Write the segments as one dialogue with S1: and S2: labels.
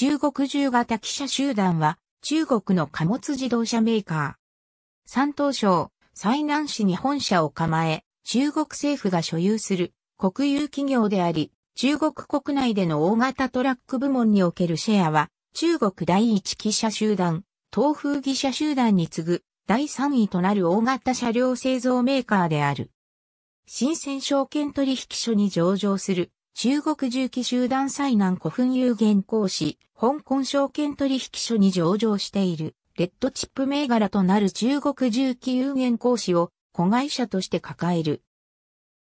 S1: 中国中型汽車集団は、中国の貨物自動車メーカー。山東省、西南市に本社を構え、中国政府が所有する国有企業であり、中国国内での大型トラック部門におけるシェアは、中国第一汽車集団、東風汽車集団に次ぐ第3位となる大型車両製造メーカーである。新鮮証券取引所に上場する中国重機集団災難古墳有限公司香港証券取引所に上場している、レッドチップ銘柄となる中国重機有限講師を子会社として抱える。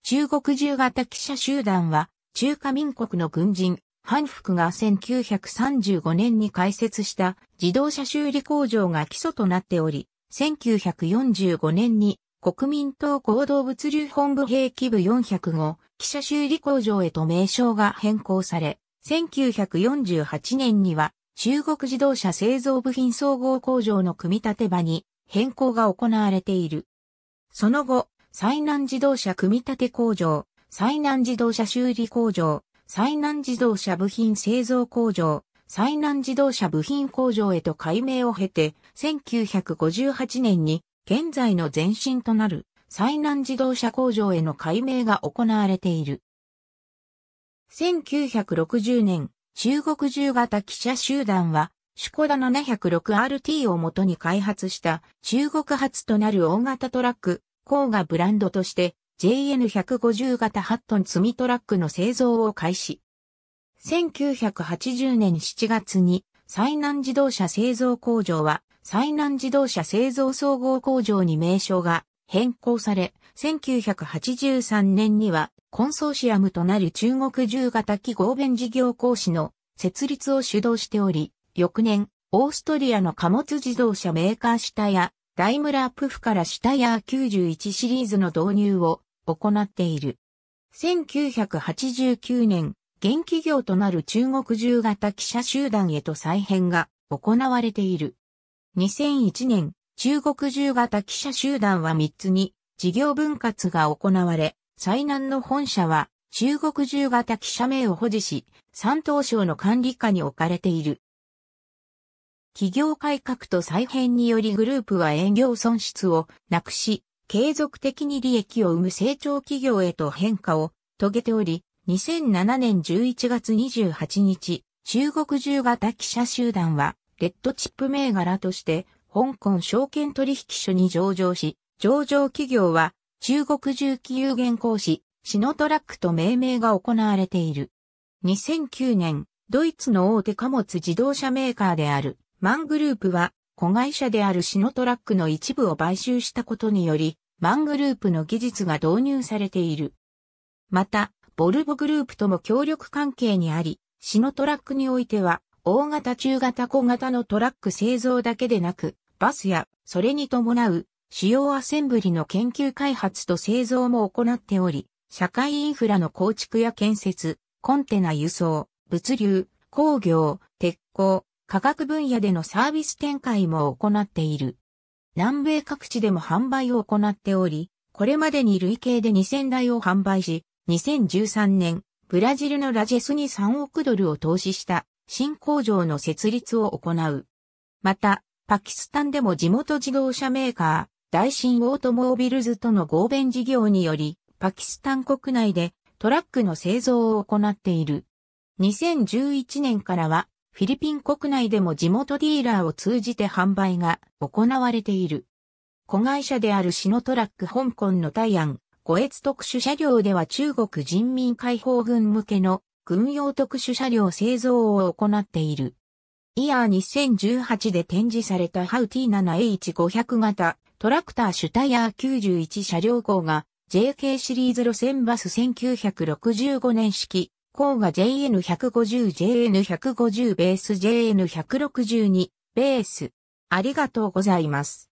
S1: 中国重型記者集団は、中華民国の軍人、韓福が1935年に開設した自動車修理工場が基礎となっており、1945年に国民党行動物流本部兵器部405記者修理工場へと名称が変更され、1948年には中国自動車製造部品総合工場の組み立て場に変更が行われている。その後、災南自動車組み立て工場、災南自動車修理工場、災南自動車部品製造工場、災南自動車部品工場へと改名を経て、1958年に現在の前身となる災南自動車工場への改名が行われている。1960年、中国重型記者集団は、シュコダ 706RT をもとに開発した中国初となる大型トラック、コーがブランドとして JN150 型8トン積みトラックの製造を開始。1980年7月に災難自動車製造工場は災難自動車製造総合工場に名称が変更され、1983年にはコンソーシアムとなる中国重型機合弁事業講師の設立を主導しており、翌年、オーストリアの貨物自動車メーカーシタヤ、ダイムラープフからシタヤー91シリーズの導入を行っている。1989年、現企業となる中国重型記者集団へと再編が行われている。2001年、中国重型記者集団は3つに事業分割が行われ、災難の本社は、中国中型記者名を保持し、山東省の管理下に置かれている。企業改革と再編によりグループは営業損失をなくし、継続的に利益を生む成長企業へと変化を遂げており、2007年11月28日、中国中型記者集団は、レッドチップ銘柄として、香港証券取引所に上場し、上場企業は、中国重機有限講師、シノトラックと命名が行われている。2009年、ドイツの大手貨物自動車メーカーである、マングループは、子会社であるシノトラックの一部を買収したことにより、マングループの技術が導入されている。また、ボルボグループとも協力関係にあり、シノトラックにおいては、大型中型小型のトラック製造だけでなく、バスや、それに伴う主要アセンブリの研究開発と製造も行っており、社会インフラの構築や建設、コンテナ輸送、物流、工業、鉄鋼、科学分野でのサービス展開も行っている。南米各地でも販売を行っており、これまでに累計で2000台を販売し、2013年、ブラジルのラジェスに3億ドルを投資した新工場の設立を行う。また、パキスタンでも地元自動車メーカー、大新オートモービルズとの合弁事業により、パキスタン国内でトラックの製造を行っている。2011年からは、フィリピン国内でも地元ディーラーを通じて販売が行われている。子会社であるシノトラック香港のタアン、五越特殊車両では中国人民解放軍向けの軍用特殊車両製造を行っている。イヤー2018で展示されたハウティー7 h 5 0 0型トラクターシュタイヤー91車両号が JK シリーズ路線バス1965年式、号が JN150、JN150 ベース、JN162 ベース。ありがとうございます。